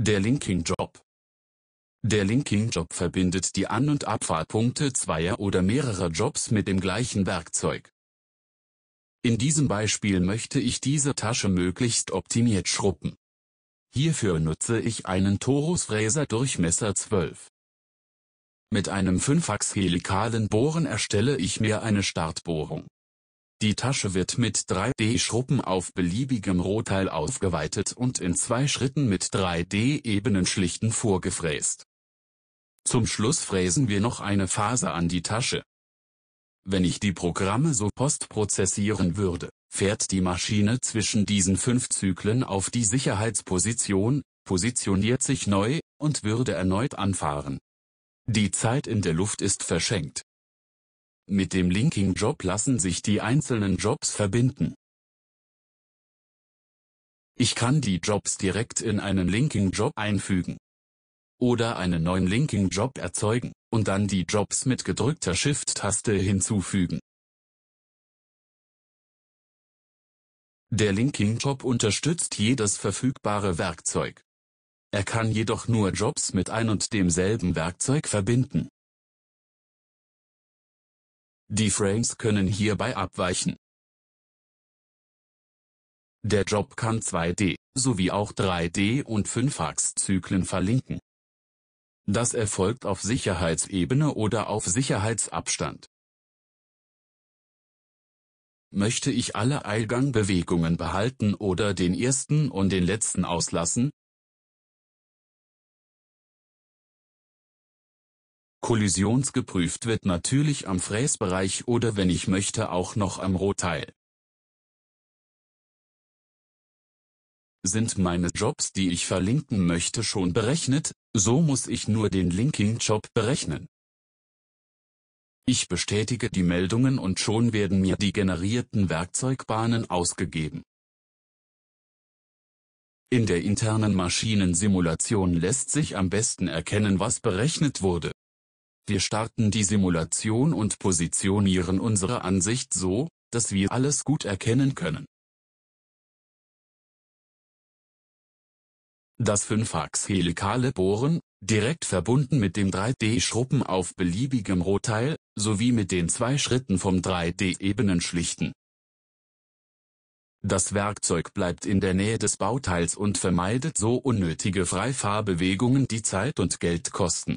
Der Linking Job Der Linking Job verbindet die An- und Abfahrpunkte zweier oder mehrerer Jobs mit dem gleichen Werkzeug. In diesem Beispiel möchte ich diese Tasche möglichst optimiert schruppen. Hierfür nutze ich einen Torusfräser Durchmesser 12. Mit einem 5 Fünfachs-helikalen Bohren erstelle ich mir eine Startbohrung. Die Tasche wird mit 3 d schruppen auf beliebigem Rohteil aufgeweitet und in zwei Schritten mit 3 d ebenen schlichten vorgefräst. Zum Schluss fräsen wir noch eine Faser an die Tasche. Wenn ich die Programme so postprozessieren würde, fährt die Maschine zwischen diesen fünf Zyklen auf die Sicherheitsposition, positioniert sich neu, und würde erneut anfahren. Die Zeit in der Luft ist verschenkt. Mit dem Linking-Job lassen sich die einzelnen Jobs verbinden. Ich kann die Jobs direkt in einen Linking-Job einfügen oder einen neuen Linking-Job erzeugen und dann die Jobs mit gedrückter Shift-Taste hinzufügen. Der Linking-Job unterstützt jedes verfügbare Werkzeug. Er kann jedoch nur Jobs mit ein und demselben Werkzeug verbinden. Die Frames können hierbei abweichen. Der Job kann 2D sowie auch 3D und 5-Achs-Zyklen verlinken. Das erfolgt auf Sicherheitsebene oder auf Sicherheitsabstand. Möchte ich alle Eilgangbewegungen behalten oder den ersten und den letzten auslassen, Kollisionsgeprüft wird natürlich am Fräsbereich oder wenn ich möchte auch noch am Rohteil. Sind meine Jobs, die ich verlinken möchte, schon berechnet, so muss ich nur den Linking-Job berechnen. Ich bestätige die Meldungen und schon werden mir die generierten Werkzeugbahnen ausgegeben. In der internen Maschinensimulation lässt sich am besten erkennen, was berechnet wurde. Wir starten die Simulation und positionieren unsere Ansicht so, dass wir alles gut erkennen können. Das 5-Achs-Helikale Bohren, direkt verbunden mit dem 3D-Schruppen auf beliebigem Rohteil, sowie mit den zwei Schritten vom 3 d ebenen schlichten. Das Werkzeug bleibt in der Nähe des Bauteils und vermeidet so unnötige Freifahrbewegungen die Zeit und Geld kosten.